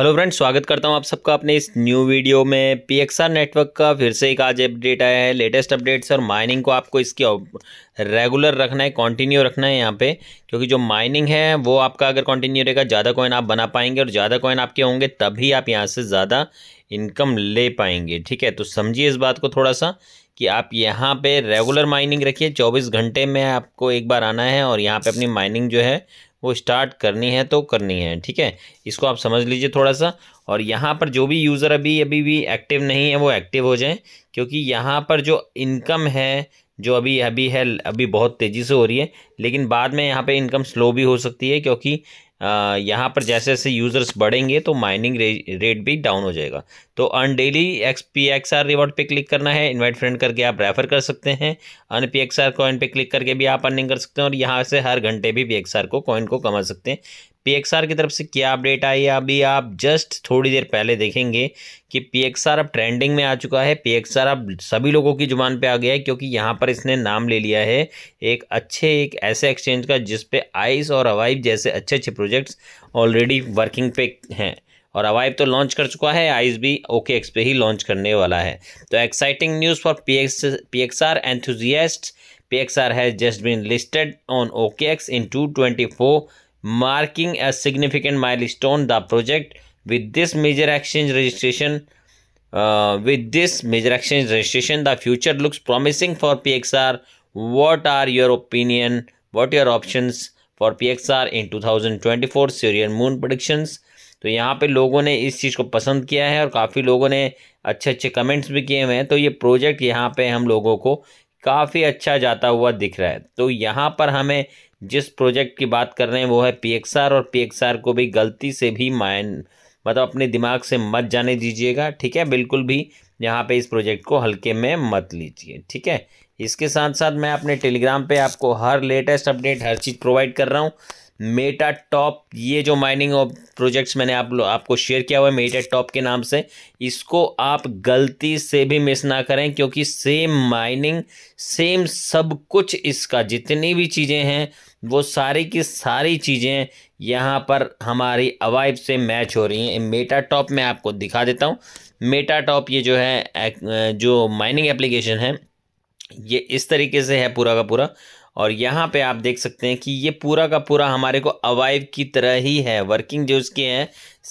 hello friends स्वागत करता हूं आप सबका अपने इस न्यू वीडियो में पी नेटवर्क का फिर से एक आज अपडेट आया है लेटेस्ट अपडेट्स और माइनिंग को आपको इसकी रेगुलर रखना है कंटिन्यू रखना है यहाँ पे क्योंकि जो माइनिंग है वो आपका अगर कंटिन्यू रहेगा ज़्यादा कॉइन आप बना पाएंगे और ज़्यादा कॉइन आपके होंगे तभी आप यहाँ से ज़्यादा इनकम ले पाएंगे ठीक है तो समझिए इस बात को थोड़ा सा कि आप यहाँ पर रेगुलर माइनिंग रखिए चौबीस घंटे में आपको एक बार आना है और यहाँ पर अपनी माइनिंग जो है वो स्टार्ट करनी है तो करनी है ठीक है इसको आप समझ लीजिए थोड़ा सा और यहाँ पर जो भी यूज़र अभी अभी भी एक्टिव नहीं है वो एक्टिव हो जाए क्योंकि यहाँ पर जो इनकम है जो अभी अभी है अभी बहुत तेज़ी से हो रही है लेकिन बाद में यहाँ पे इनकम स्लो भी हो सकती है क्योंकि यहाँ पर जैसे जैसे यूज़र्स बढ़ेंगे तो माइनिंग रेट भी डाउन हो जाएगा तो अन daily X P X R reward पर क्लिक करना है इन्वाइट फ्रेंड करके आप रेफर कर सकते हैं अन पी एक्स आर कॉइन पर क्लिक करके भी आप अर्निंग कर सकते हैं और यहाँ से हर घंटे भी पी एक्स आर को कॉइन को कमा सकते हैं पी की तरफ से क्या अपडेट आई है अभी आप जस्ट थोड़ी देर पहले देखेंगे कि पी अब ट्रेंडिंग में आ चुका है पी अब सभी लोगों की जुबान पे आ गया है क्योंकि यहाँ पर इसने नाम ले लिया है एक अच्छे एक ऐसे एक्सचेंज का जिस पे आइस और अवाइव जैसे अच्छे अच्छे प्रोजेक्ट्स ऑलरेडी वर्किंग पे हैं और अवाइव तो लॉन्च कर चुका है आइस भी ओके एक्स पे ही लॉन्च करने वाला है तो exciting news for P X P X R P X R has just been listed on OKX in two twenty four marking a significant milestone the project with this major exchange registration uh, with this major exchange registration the future looks promising for pxr what are your opinion what your options for P X R in two thousand twenty four सीरियन मून predictions तो यहाँ पे लोगों ने इस चीज़ को पसंद किया है और काफ़ी लोगों ने अच्छे अच्छे कमेंट्स भी किए हुए हैं तो ये प्रोजेक्ट यहाँ पे हम लोगों को काफ़ी अच्छा जाता हुआ दिख रहा है तो यहाँ पर हमें जिस प्रोजेक्ट की बात कर रहे हैं वो है पी और पी को भी गलती से भी माइन मतलब अपने दिमाग से मत जाने दीजिएगा ठीक है बिल्कुल भी यहाँ पे इस प्रोजेक्ट को हल्के में मत लीजिए ठीक है इसके साथ साथ मैं अपने टेलीग्राम पे आपको हर लेटेस्ट अपडेट हर चीज़ प्रोवाइड कर रहा हूँ मेटा टॉप ये जो माइनिंग प्रोजेक्ट्स मैंने आप आपको शेयर किया हुआ है मेटा टॉप के नाम से इसको आप गलती से भी मिस ना करें क्योंकि सेम माइनिंग सेम सब कुछ इसका जितनी भी चीज़ें हैं वो सारी की सारी चीज़ें यहाँ पर हमारी अवाइब से मैच हो रही हैं मेटा टॉप में आपको दिखा देता हूँ मेटा टॉप ये जो है जो माइनिंग एप्लीकेशन है ये इस तरीके से है पूरा का पूरा और यहाँ पे आप देख सकते हैं कि ये पूरा का पूरा हमारे को अवाइव की तरह ही है वर्किंग जो उसके हैं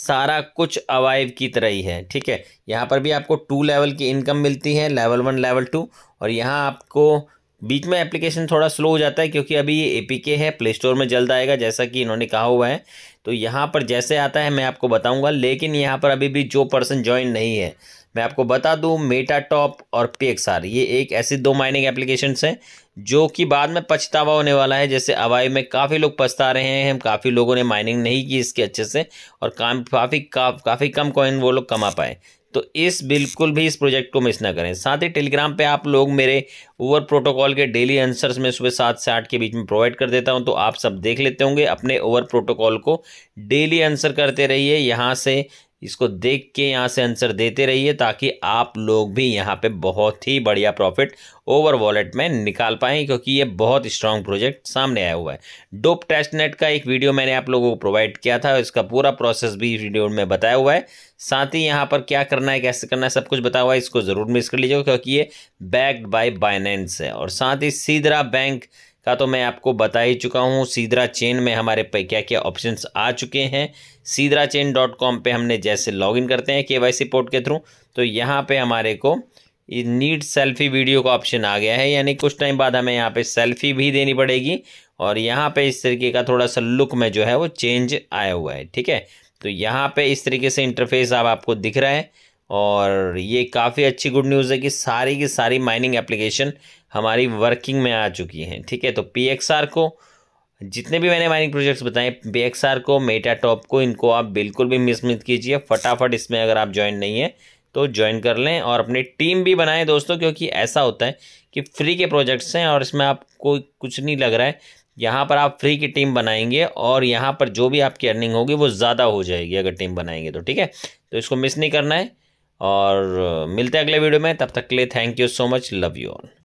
सारा कुछ अवाइव की तरह ही है ठीक है यहाँ पर भी आपको टू लेवल की इनकम मिलती है लेवल वन लेवल टू और यहाँ आपको बीच में एप्लीकेशन थोड़ा स्लो हो जाता है क्योंकि अभी ये एपीके है प्ले स्टोर में जल्द आएगा जैसा कि इन्होंने कहा हुआ है तो यहाँ पर जैसे आता है मैं आपको बताऊँगा लेकिन यहाँ पर अभी भी जो पर्सन ज्वाइन नहीं है मैं आपको बता दूँ मेटा टॉप और पे ये एक ऐसी दो माइनिंग एप्लीकेशन हैं जो कि बाद में पछतावा होने वाला है जैसे अवाई में काफ़ी लोग पछता रहे हैं काफ़ी लोगों ने माइनिंग नहीं की इसके अच्छे से और काम काफ़ी का, काफ़ी कम कॉइन वो लोग कमा पाए तो इस बिल्कुल भी इस प्रोजेक्ट को मिस ना करें साथ ही टेलीग्राम पे आप लोग मेरे ओवर प्रोटोकॉल के डेली आंसर्स में सुबह सात से आठ के बीच में प्रोवाइड कर देता हूं तो आप सब देख लेते होंगे अपने ओवर प्रोटोकॉल को डेली आंसर करते रहिए यहां से इसको देख के यहाँ से आंसर देते रहिए ताकि आप लोग भी यहाँ पे बहुत ही बढ़िया प्रॉफिट ओवर वॉलेट में निकाल पाएँ क्योंकि ये बहुत स्ट्रांग प्रोजेक्ट सामने आया हुआ है डोप टेस्ट नेट का एक वीडियो मैंने आप लोगों को प्रोवाइड किया था इसका पूरा प्रोसेस भी इस वीडियो में बताया हुआ है साथ ही यहाँ पर क्या करना है कैसे करना है सब कुछ बताया हुआ है इसको ज़रूर मिस कर लीजिएगा क्योंकि ये बैक्ड बाई बाइनेंस है और साथ ही सीधरा बैंक का तो मैं आपको बता ही चुका हूँ सीधरा चेन में हमारे पे क्या क्या ऑप्शन आ चुके हैं सीधरा चेन डॉट कॉम पर हमने जैसे लॉगिन करते हैं के वाई सी पोर्ट के थ्रू तो यहाँ पर हमारे को नीड सेल्फी वीडियो का ऑप्शन आ गया है यानी कुछ टाइम बाद हमें यहाँ पे सेल्फी भी देनी पड़ेगी और यहाँ पे इस तरीके का थोड़ा सा लुक में जो है वो चेंज आया हुआ है ठीक है तो यहाँ पे इस तरीके से इंटरफेस अब आपको दिख रहा है और ये काफ़ी अच्छी गुड न्यूज़ है कि सारी की सारी माइनिंग एप्लीकेशन हमारी वर्किंग में आ चुकी हैं ठीक है तो पी एक्स आर को जितने भी मैंने माइनिंग प्रोजेक्ट्स बताए पी एक्स आर को मेटा टॉप को इनको आप बिल्कुल भी मिस मिस कीजिए फटाफट इसमें अगर आप ज्वाइन नहीं है तो ज्वाइन कर लें और अपनी टीम भी बनाएं दोस्तों क्योंकि ऐसा होता है कि फ्री के प्रोजेक्ट्स हैं और इसमें आपको कुछ नहीं लग रहा है यहाँ पर आप फ्री की टीम बनाएंगे और यहाँ पर जो भी आपकी अर्निंग होगी वो ज़्यादा हो जाएगी अगर टीम बनाएंगे तो ठीक है तो इसको मिस नहीं करना है और मिलते हैं अगले वीडियो में तब तक के लिए thank you so much love you all